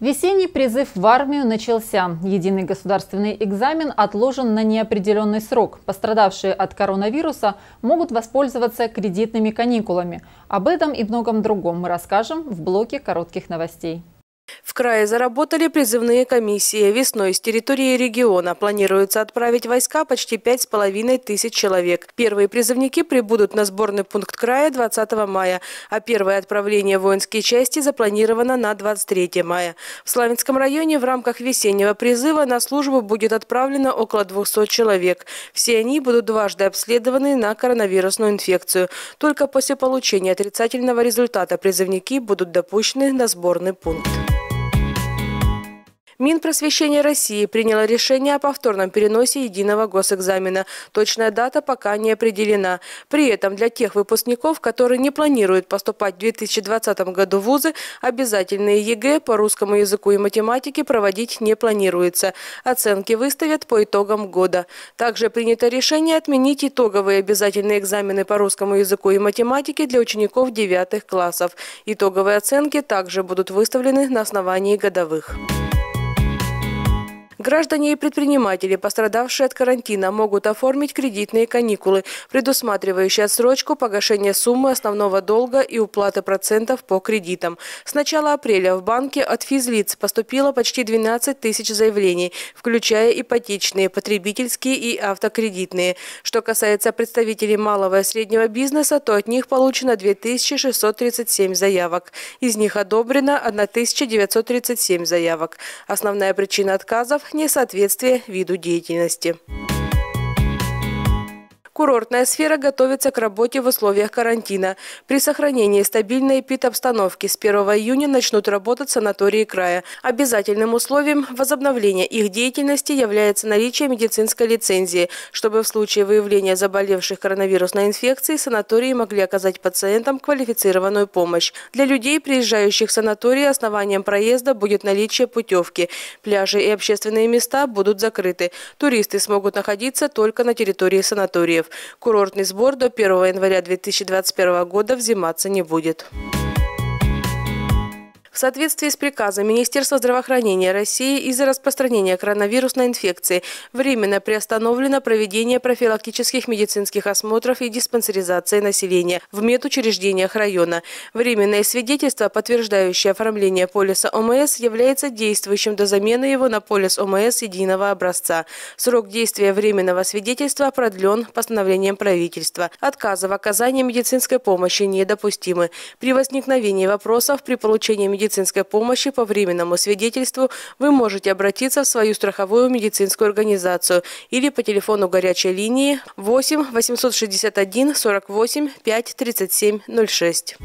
Весенний призыв в армию начался. Единый государственный экзамен отложен на неопределенный срок. Пострадавшие от коронавируса могут воспользоваться кредитными каникулами. Об этом и многом другом мы расскажем в блоке коротких новостей. В крае заработали призывные комиссии. Весной с территории региона планируется отправить войска почти пять с половиной тысяч человек. Первые призывники прибудут на сборный пункт края 20 мая, а первое отправление воинские части запланировано на 23 мая. В Славянском районе в рамках весеннего призыва на службу будет отправлено около 200 человек. Все они будут дважды обследованы на коронавирусную инфекцию. Только после получения отрицательного результата призывники будут допущены на сборный пункт. Минпросвещение России приняло решение о повторном переносе единого госэкзамена. Точная дата пока не определена. При этом для тех выпускников, которые не планируют поступать в 2020 году в вузы, обязательные ЕГЭ по русскому языку и математике проводить не планируется. Оценки выставят по итогам года. Также принято решение отменить итоговые обязательные экзамены по русскому языку и математике для учеников 9 классов. Итоговые оценки также будут выставлены на основании годовых. Граждане и предприниматели, пострадавшие от карантина, могут оформить кредитные каникулы, предусматривающие отсрочку погашения суммы основного долга и уплаты процентов по кредитам. С начала апреля в банке от физлиц поступило почти 12 тысяч заявлений, включая ипотечные, потребительские и автокредитные. Что касается представителей малого и среднего бизнеса, то от них получено 2637 заявок. Из них одобрено 1937 заявок. Основная причина отказов несоответствие виду деятельности. Курортная сфера готовится к работе в условиях карантина. При сохранении стабильной эпид-обстановки с 1 июня начнут работать санатории края. Обязательным условием возобновления их деятельности является наличие медицинской лицензии, чтобы в случае выявления заболевших коронавирусной инфекцией санатории могли оказать пациентам квалифицированную помощь. Для людей, приезжающих в санатории, основанием проезда будет наличие путевки. Пляжи и общественные места будут закрыты. Туристы смогут находиться только на территории санаториев курортный сбор до 1 января 2021 года взиматься не будет. В соответствии с приказом Министерства здравоохранения России из-за распространения коронавирусной инфекции временно приостановлено проведение профилактических медицинских осмотров и диспансеризации населения в медучреждениях района. Временное свидетельство, подтверждающее оформление полиса ОМС, является действующим до замены его на полис ОМС единого образца. Срок действия временного свидетельства продлен постановлением правительства. Отказы в оказании медицинской помощи недопустимы. При возникновении вопросов при получении медицинской медицинской помощи по временному свидетельству, вы можете обратиться в свою страховую медицинскую организацию или по телефону горячей линии 8 861 48 5 37 06.